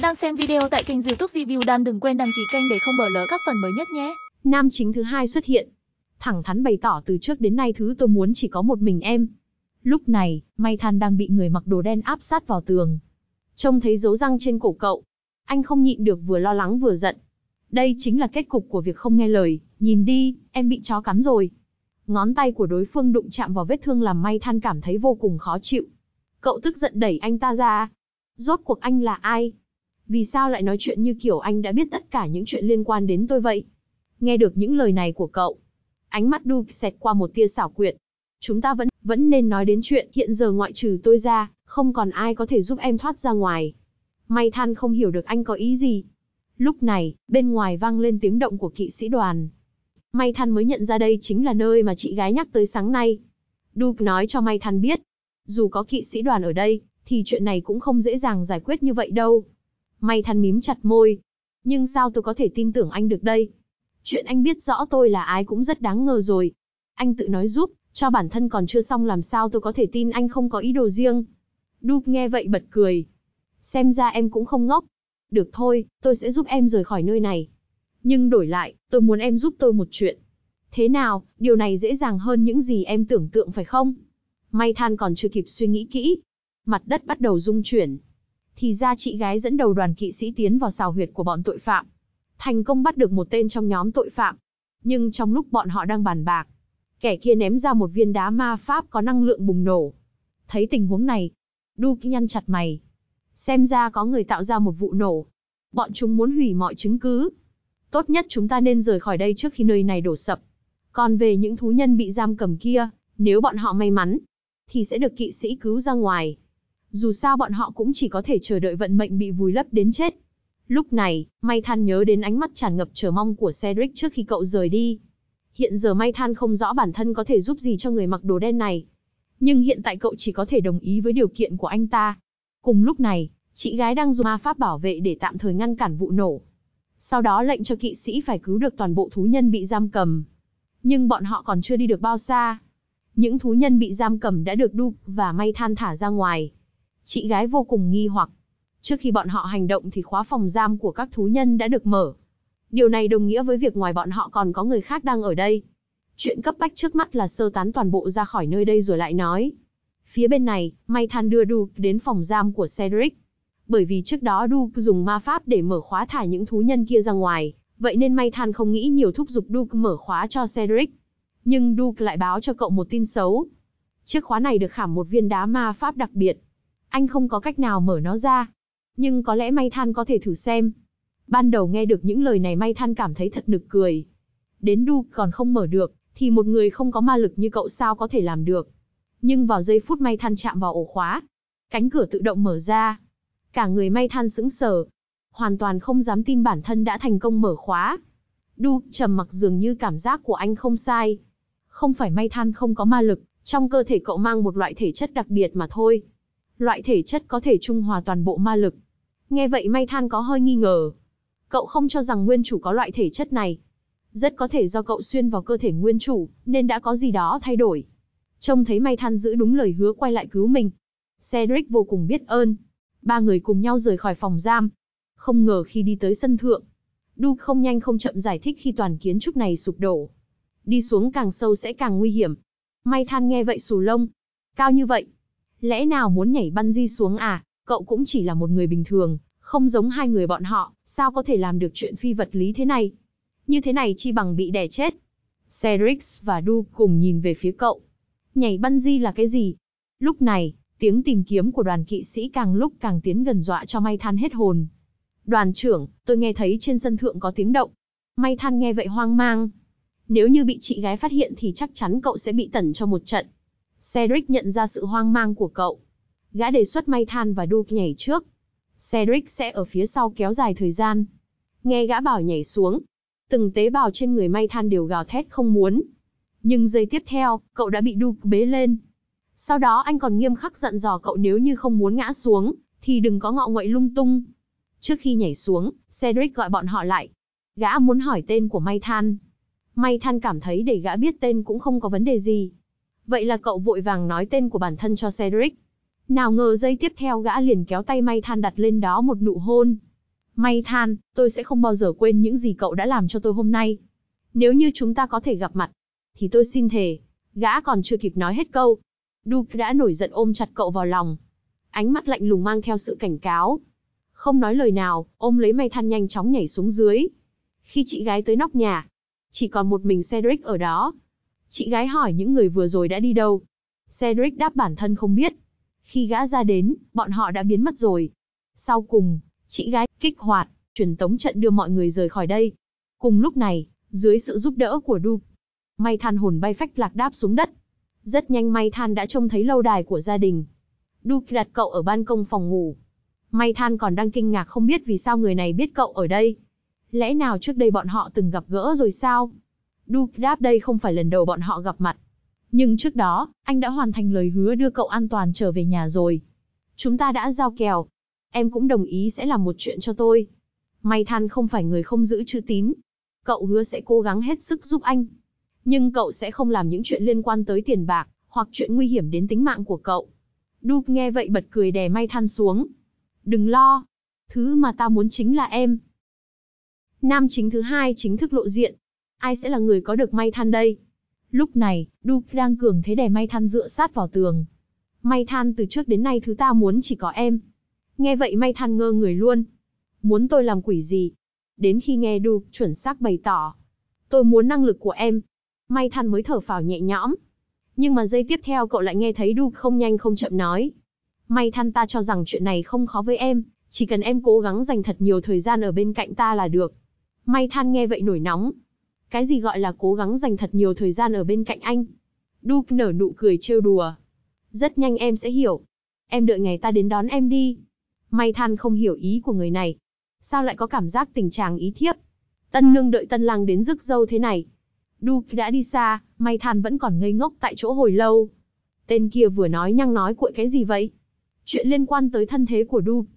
bạn đang xem video tại kênh youtube Review Dan đừng quên đăng ký kênh để không bỏ lỡ các phần mới nhất nhé. Nam chính thứ hai xuất hiện. Thẳng thắn bày tỏ từ trước đến nay thứ tôi muốn chỉ có một mình em. Lúc này, May Than đang bị người mặc đồ đen áp sát vào tường. Trông thấy dấu răng trên cổ cậu. Anh không nhịn được vừa lo lắng vừa giận. Đây chính là kết cục của việc không nghe lời. Nhìn đi, em bị chó cắn rồi. Ngón tay của đối phương đụng chạm vào vết thương làm May Than cảm thấy vô cùng khó chịu. Cậu tức giận đẩy anh ta ra. Rốt cuộc anh là ai? vì sao lại nói chuyện như kiểu anh đã biết tất cả những chuyện liên quan đến tôi vậy? Nghe được những lời này của cậu, ánh mắt Duke xẹt qua một tia xảo quyệt. Chúng ta vẫn, vẫn nên nói đến chuyện hiện giờ ngoại trừ tôi ra, không còn ai có thể giúp em thoát ra ngoài. May than không hiểu được anh có ý gì. Lúc này, bên ngoài vang lên tiếng động của kỵ sĩ đoàn. May than mới nhận ra đây chính là nơi mà chị gái nhắc tới sáng nay. Duke nói cho May than biết, dù có kỵ sĩ đoàn ở đây, thì chuyện này cũng không dễ dàng giải quyết như vậy đâu. May than mím chặt môi. Nhưng sao tôi có thể tin tưởng anh được đây? Chuyện anh biết rõ tôi là ai cũng rất đáng ngờ rồi. Anh tự nói giúp, cho bản thân còn chưa xong làm sao tôi có thể tin anh không có ý đồ riêng. Đúp nghe vậy bật cười. Xem ra em cũng không ngốc. Được thôi, tôi sẽ giúp em rời khỏi nơi này. Nhưng đổi lại, tôi muốn em giúp tôi một chuyện. Thế nào, điều này dễ dàng hơn những gì em tưởng tượng phải không? May than còn chưa kịp suy nghĩ kỹ. Mặt đất bắt đầu rung chuyển, thì ra chị gái dẫn đầu đoàn kỵ sĩ tiến vào xào huyệt của bọn tội phạm. Thành công bắt được một tên trong nhóm tội phạm. Nhưng trong lúc bọn họ đang bàn bạc, kẻ kia ném ra một viên đá ma pháp có năng lượng bùng nổ. Thấy tình huống này, Du Kĩ nhăn chặt mày. Xem ra có người tạo ra một vụ nổ. Bọn chúng muốn hủy mọi chứng cứ. Tốt nhất chúng ta nên rời khỏi đây trước khi nơi này đổ sập. Còn về những thú nhân bị giam cầm kia, nếu bọn họ may mắn, thì sẽ được kỵ sĩ cứu ra ngoài. Dù sao bọn họ cũng chỉ có thể chờ đợi vận mệnh bị vùi lấp đến chết. Lúc này, May Than nhớ đến ánh mắt tràn ngập chờ mong của Cedric trước khi cậu rời đi. Hiện giờ May Than không rõ bản thân có thể giúp gì cho người mặc đồ đen này. Nhưng hiện tại cậu chỉ có thể đồng ý với điều kiện của anh ta. Cùng lúc này, chị gái đang dùng ma pháp bảo vệ để tạm thời ngăn cản vụ nổ. Sau đó lệnh cho kỵ sĩ phải cứu được toàn bộ thú nhân bị giam cầm. Nhưng bọn họ còn chưa đi được bao xa. Những thú nhân bị giam cầm đã được Duke và May Than thả ra ngoài chị gái vô cùng nghi hoặc. Trước khi bọn họ hành động thì khóa phòng giam của các thú nhân đã được mở. Điều này đồng nghĩa với việc ngoài bọn họ còn có người khác đang ở đây. Chuyện cấp bách trước mắt là sơ tán toàn bộ ra khỏi nơi đây rồi lại nói. Phía bên này, May Than đưa Duke đến phòng giam của Cedric. Bởi vì trước đó Duke dùng ma pháp để mở khóa thả những thú nhân kia ra ngoài, vậy nên May Than không nghĩ nhiều thúc giục Duke mở khóa cho Cedric. Nhưng Duke lại báo cho cậu một tin xấu. Chiếc khóa này được khảm một viên đá ma pháp đặc biệt, anh không có cách nào mở nó ra. Nhưng có lẽ May Than có thể thử xem. Ban đầu nghe được những lời này May Than cảm thấy thật nực cười. Đến đu còn không mở được, thì một người không có ma lực như cậu sao có thể làm được. Nhưng vào giây phút May Than chạm vào ổ khóa, cánh cửa tự động mở ra. Cả người May Than sững sờ, hoàn toàn không dám tin bản thân đã thành công mở khóa. Đu trầm mặc dường như cảm giác của anh không sai. Không phải May Than không có ma lực, trong cơ thể cậu mang một loại thể chất đặc biệt mà thôi loại thể chất có thể trung hòa toàn bộ ma lực. Nghe vậy May Than có hơi nghi ngờ. Cậu không cho rằng nguyên chủ có loại thể chất này. Rất có thể do cậu xuyên vào cơ thể nguyên chủ, nên đã có gì đó thay đổi. Trông thấy May Than giữ đúng lời hứa quay lại cứu mình. Cedric vô cùng biết ơn. Ba người cùng nhau rời khỏi phòng giam. Không ngờ khi đi tới sân thượng, Duke không nhanh không chậm giải thích khi toàn kiến trúc này sụp đổ. Đi xuống càng sâu sẽ càng nguy hiểm. May Than nghe vậy sù lông. Cao như vậy, Lẽ nào muốn nhảy băn di xuống à, cậu cũng chỉ là một người bình thường, không giống hai người bọn họ, sao có thể làm được chuyện phi vật lý thế này? Như thế này chi bằng bị đè chết. Cedric và Du cùng nhìn về phía cậu. Nhảy băn di là cái gì? Lúc này, tiếng tìm kiếm của đoàn kỵ sĩ càng lúc càng tiến gần dọa cho may than hết hồn. Đoàn trưởng, tôi nghe thấy trên sân thượng có tiếng động. May than nghe vậy hoang mang. Nếu như bị chị gái phát hiện thì chắc chắn cậu sẽ bị tẩn cho một trận. Cedric nhận ra sự hoang mang của cậu. Gã đề xuất may than và Duke nhảy trước. Cedric sẽ ở phía sau kéo dài thời gian. Nghe gã bảo nhảy xuống. Từng tế bào trên người may than đều gào thét không muốn. Nhưng giây tiếp theo, cậu đã bị Duke bế lên. Sau đó anh còn nghiêm khắc dặn dò cậu nếu như không muốn ngã xuống, thì đừng có ngọ nguậy lung tung. Trước khi nhảy xuống, Cedric gọi bọn họ lại. Gã muốn hỏi tên của May Than. May Than cảm thấy để gã biết tên cũng không có vấn đề gì, Vậy là cậu vội vàng nói tên của bản thân cho Cedric. Nào ngờ giây tiếp theo gã liền kéo tay May Than đặt lên đó một nụ hôn. May Than, tôi sẽ không bao giờ quên những gì cậu đã làm cho tôi hôm nay. Nếu như chúng ta có thể gặp mặt, thì tôi xin thề. Gã còn chưa kịp nói hết câu. Duke đã nổi giận ôm chặt cậu vào lòng. Ánh mắt lạnh lùng mang theo sự cảnh cáo. Không nói lời nào, ôm lấy May Than nhanh chóng nhảy xuống dưới. Khi chị gái tới nóc nhà, chỉ còn một mình Cedric ở đó. Chị gái hỏi những người vừa rồi đã đi đâu. Cedric đáp bản thân không biết. Khi gã ra đến, bọn họ đã biến mất rồi. Sau cùng, chị gái kích hoạt, truyền tống trận đưa mọi người rời khỏi đây. Cùng lúc này, dưới sự giúp đỡ của Duke, May Than hồn bay phách lạc đáp xuống đất. Rất nhanh May Than đã trông thấy lâu đài của gia đình. Duke đặt cậu ở ban công phòng ngủ. May Than còn đang kinh ngạc không biết vì sao người này biết cậu ở đây. Lẽ nào trước đây bọn họ từng gặp gỡ rồi sao? Du đáp đây không phải lần đầu bọn họ gặp mặt. Nhưng trước đó, anh đã hoàn thành lời hứa đưa cậu an toàn trở về nhà rồi. Chúng ta đã giao kèo. Em cũng đồng ý sẽ làm một chuyện cho tôi. May than không phải người không giữ chữ tín. Cậu hứa sẽ cố gắng hết sức giúp anh. Nhưng cậu sẽ không làm những chuyện liên quan tới tiền bạc, hoặc chuyện nguy hiểm đến tính mạng của cậu. Du nghe vậy bật cười đè may than xuống. Đừng lo. Thứ mà ta muốn chính là em. Nam chính thứ hai chính thức lộ diện, ai sẽ là người có được may than đây? Lúc này, Duke đang cường thế đè may than dựa sát vào tường. May than từ trước đến nay thứ ta muốn chỉ có em. Nghe vậy may than ngơ người luôn. Muốn tôi làm quỷ gì? Đến khi nghe Duke chuẩn xác bày tỏ. Tôi muốn năng lực của em. May than mới thở phào nhẹ nhõm. Nhưng mà giây tiếp theo cậu lại nghe thấy Duke không nhanh không chậm nói. May than ta cho rằng chuyện này không khó với em, chỉ cần em cố gắng dành thật nhiều thời gian ở bên cạnh ta là được. May than nghe vậy nổi nóng, cái gì gọi là cố gắng dành thật nhiều thời gian ở bên cạnh anh? Duke nở nụ cười trêu đùa. Rất nhanh em sẽ hiểu. Em đợi ngày ta đến đón em đi. May than không hiểu ý của người này. Sao lại có cảm giác tình trạng ý thiếp? Tân nương đợi tân lang đến rước dâu thế này. Duke đã đi xa, may than vẫn còn ngây ngốc tại chỗ hồi lâu. Tên kia vừa nói nhăng nói cuội cái gì vậy? Chuyện liên quan tới thân thế của Duke.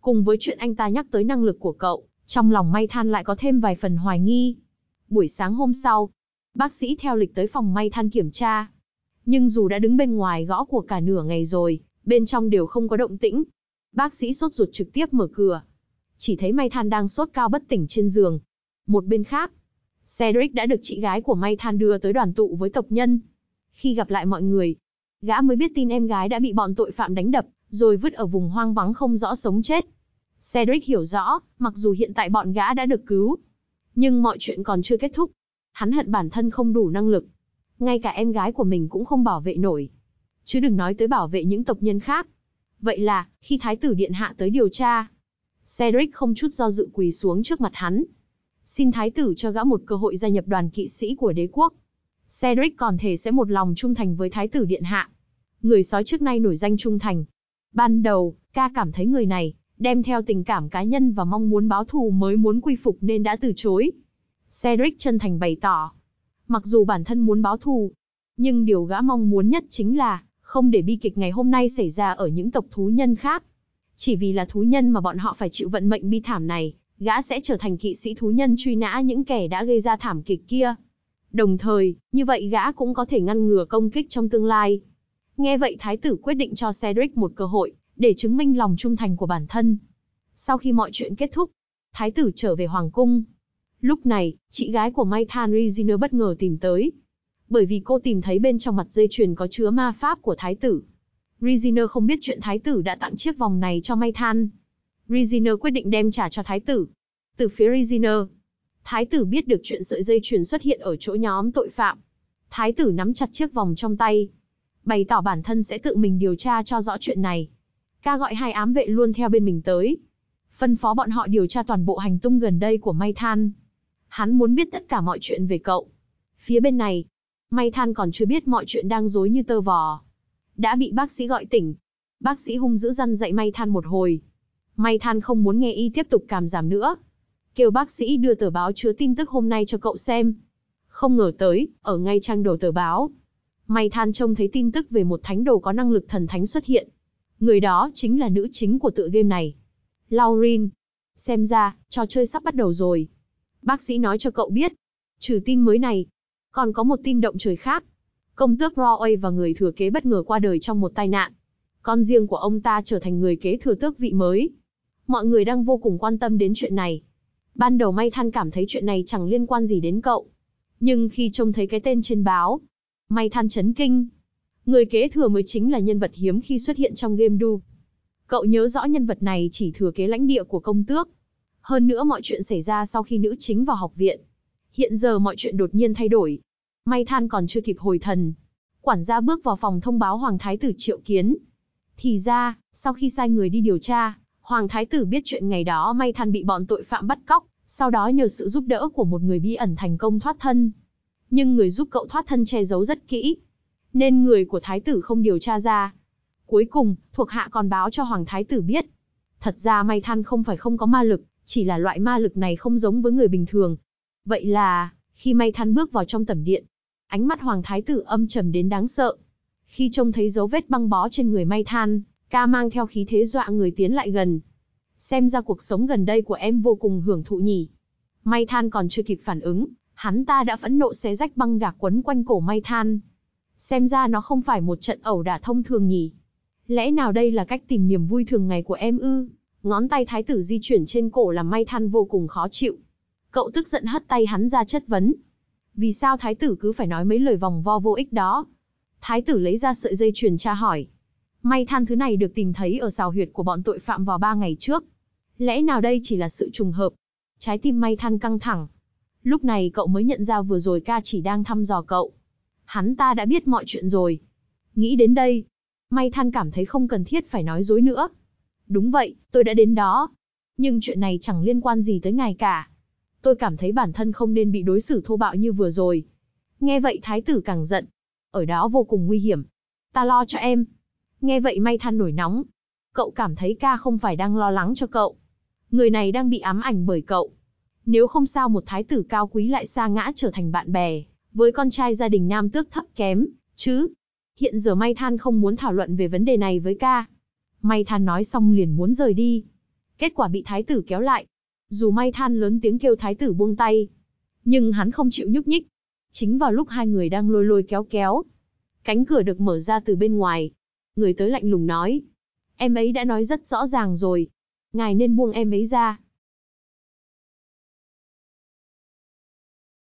Cùng với chuyện anh ta nhắc tới năng lực của cậu, trong lòng may than lại có thêm vài phần hoài nghi buổi sáng hôm sau, bác sĩ theo lịch tới phòng may than kiểm tra. Nhưng dù đã đứng bên ngoài gõ của cả nửa ngày rồi, bên trong đều không có động tĩnh. Bác sĩ sốt ruột trực tiếp mở cửa. Chỉ thấy may than đang sốt cao bất tỉnh trên giường. Một bên khác, Cedric đã được chị gái của may than đưa tới đoàn tụ với tộc nhân. Khi gặp lại mọi người, gã mới biết tin em gái đã bị bọn tội phạm đánh đập, rồi vứt ở vùng hoang vắng không rõ sống chết. Cedric hiểu rõ, mặc dù hiện tại bọn gã đã được cứu, nhưng mọi chuyện còn chưa kết thúc. Hắn hận bản thân không đủ năng lực. Ngay cả em gái của mình cũng không bảo vệ nổi. Chứ đừng nói tới bảo vệ những tộc nhân khác. Vậy là, khi Thái tử Điện Hạ tới điều tra, Cedric không chút do dự quỳ xuống trước mặt hắn. Xin Thái tử cho gã một cơ hội gia nhập đoàn kỵ sĩ của đế quốc. Cedric còn thể sẽ một lòng trung thành với Thái tử Điện Hạ. Người sói trước nay nổi danh trung thành. Ban đầu, ca cảm thấy người này đem theo tình cảm cá nhân và mong muốn báo thù mới muốn quy phục nên đã từ chối. Cedric chân thành bày tỏ, mặc dù bản thân muốn báo thù, nhưng điều gã mong muốn nhất chính là không để bi kịch ngày hôm nay xảy ra ở những tộc thú nhân khác. Chỉ vì là thú nhân mà bọn họ phải chịu vận mệnh bi thảm này, gã sẽ trở thành kỵ sĩ thú nhân truy nã những kẻ đã gây ra thảm kịch kia. Đồng thời, như vậy gã cũng có thể ngăn ngừa công kích trong tương lai. Nghe vậy thái tử quyết định cho Cedric một cơ hội, để chứng minh lòng trung thành của bản thân. Sau khi mọi chuyện kết thúc, thái tử trở về hoàng cung. Lúc này, chị gái của Mai Than Riziner bất ngờ tìm tới. Bởi vì cô tìm thấy bên trong mặt dây chuyền có chứa ma pháp của thái tử. Riziner không biết chuyện thái tử đã tặng chiếc vòng này cho Mai Than. Riziner quyết định đem trả cho thái tử. Từ phía Riziner, thái tử biết được chuyện sợi dây chuyền xuất hiện ở chỗ nhóm tội phạm. Thái tử nắm chặt chiếc vòng trong tay, bày tỏ bản thân sẽ tự mình điều tra cho rõ chuyện này ca gọi hai ám vệ luôn theo bên mình tới. Phân phó bọn họ điều tra toàn bộ hành tung gần đây của May Than. Hắn muốn biết tất cả mọi chuyện về cậu. Phía bên này, May Than còn chưa biết mọi chuyện đang dối như tơ vò. Đã bị bác sĩ gọi tỉnh. Bác sĩ hung dữ răn dạy May Than một hồi. May Than không muốn nghe y tiếp tục cảm giảm nữa. Kêu bác sĩ đưa tờ báo chứa tin tức hôm nay cho cậu xem. Không ngờ tới, ở ngay trang đầu tờ báo. May Than trông thấy tin tức về một thánh đồ có năng lực thần thánh xuất hiện, Người đó chính là nữ chính của tựa game này. Laurin. Xem ra, trò chơi sắp bắt đầu rồi. Bác sĩ nói cho cậu biết. Trừ tin mới này, còn có một tin động trời khác. Công tước Roy và người thừa kế bất ngờ qua đời trong một tai nạn. Con riêng của ông ta trở thành người kế thừa tước vị mới. Mọi người đang vô cùng quan tâm đến chuyện này. Ban đầu May Than cảm thấy chuyện này chẳng liên quan gì đến cậu. Nhưng khi trông thấy cái tên trên báo, May Than chấn kinh, Người kế thừa mới chính là nhân vật hiếm khi xuất hiện trong game Du. Cậu nhớ rõ nhân vật này chỉ thừa kế lãnh địa của công tước. Hơn nữa mọi chuyện xảy ra sau khi nữ chính vào học viện. Hiện giờ mọi chuyện đột nhiên thay đổi. May than còn chưa kịp hồi thần. Quản gia bước vào phòng thông báo Hoàng Thái tử triệu kiến. Thì ra, sau khi sai người đi điều tra, Hoàng Thái tử biết chuyện ngày đó May than bị bọn tội phạm bắt cóc, sau đó nhờ sự giúp đỡ của một người bí ẩn thành công thoát thân. Nhưng người giúp cậu thoát thân che giấu rất kỹ, nên người của thái tử không điều tra ra. Cuối cùng, thuộc hạ còn báo cho hoàng thái tử biết. Thật ra may than không phải không có ma lực, chỉ là loại ma lực này không giống với người bình thường. Vậy là, khi may than bước vào trong tẩm điện, ánh mắt hoàng thái tử âm trầm đến đáng sợ. Khi trông thấy dấu vết băng bó trên người may than, ca mang theo khí thế dọa người tiến lại gần. Xem ra cuộc sống gần đây của em vô cùng hưởng thụ nhỉ. May than còn chưa kịp phản ứng, hắn ta đã phẫn nộ xé rách băng gạc quấn quanh cổ may than, Xem ra nó không phải một trận ẩu đả thông thường nhỉ. Lẽ nào đây là cách tìm niềm vui thường ngày của em ư? Ngón tay thái tử di chuyển trên cổ làm may than vô cùng khó chịu. Cậu tức giận hất tay hắn ra chất vấn. Vì sao thái tử cứ phải nói mấy lời vòng vo vô ích đó? Thái tử lấy ra sợi dây chuyền tra hỏi. May than thứ này được tìm thấy ở xào huyệt của bọn tội phạm vào ba ngày trước. Lẽ nào đây chỉ là sự trùng hợp? Trái tim may than căng thẳng. Lúc này cậu mới nhận ra vừa rồi ca chỉ đang thăm dò cậu hắn ta đã biết mọi chuyện rồi. Nghĩ đến đây, May Than cảm thấy không cần thiết phải nói dối nữa. Đúng vậy, tôi đã đến đó. Nhưng chuyện này chẳng liên quan gì tới ngài cả. Tôi cảm thấy bản thân không nên bị đối xử thô bạo như vừa rồi. Nghe vậy thái tử càng giận. Ở đó vô cùng nguy hiểm. Ta lo cho em. Nghe vậy May Than nổi nóng. Cậu cảm thấy ca không phải đang lo lắng cho cậu. Người này đang bị ám ảnh bởi cậu. Nếu không sao một thái tử cao quý lại xa ngã trở thành bạn bè, với con trai gia đình nam tước thấp kém, chứ. Hiện giờ May Than không muốn thảo luận về vấn đề này với ca. May Than nói xong liền muốn rời đi. Kết quả bị thái tử kéo lại. Dù May Than lớn tiếng kêu thái tử buông tay, nhưng hắn không chịu nhúc nhích. Chính vào lúc hai người đang lôi lôi kéo kéo, cánh cửa được mở ra từ bên ngoài. Người tới lạnh lùng nói, em ấy đã nói rất rõ ràng rồi, ngài nên buông em ấy ra.